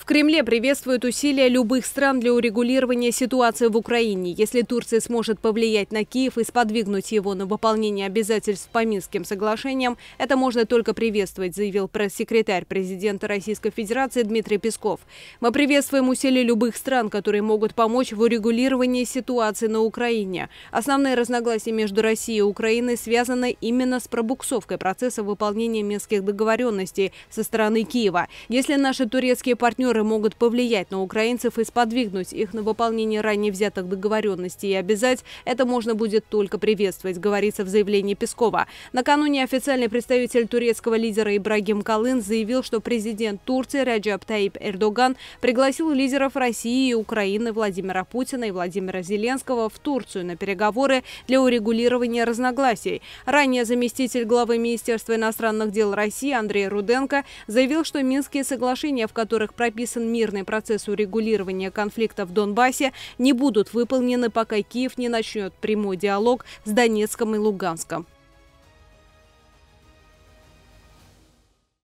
В Кремле приветствуют усилия любых стран для урегулирования ситуации в Украине. Если Турция сможет повлиять на Киев и сподвигнуть его на выполнение обязательств по Минским соглашениям, это можно только приветствовать, заявил пресс-секретарь президента Российской Федерации Дмитрий Песков. Мы приветствуем усилия любых стран, которые могут помочь в урегулировании ситуации на Украине. Основные разногласия между Россией и Украиной связаны именно с пробуксовкой процесса выполнения Минских договоренностей со стороны Киева. Если наши турецкие партнеры которые могут повлиять на украинцев и сподвигнуть их на выполнение ранее взятых договоренностей и обязать, это можно будет только приветствовать, говорится в заявлении Пескова. Накануне официальный представитель турецкого лидера Ибрагим Калын заявил, что президент Турции Раджаб Таиб Эрдоган пригласил лидеров России и Украины Владимира Путина и Владимира Зеленского в Турцию на переговоры для урегулирования разногласий. Ранее заместитель главы Министерства иностранных дел России Андрей Руденко заявил, что Минские соглашения, в которых прописаны подписан мирный процесс урегулирования конфликта в Донбассе, не будут выполнены, пока Киев не начнет прямой диалог с Донецком и Луганском.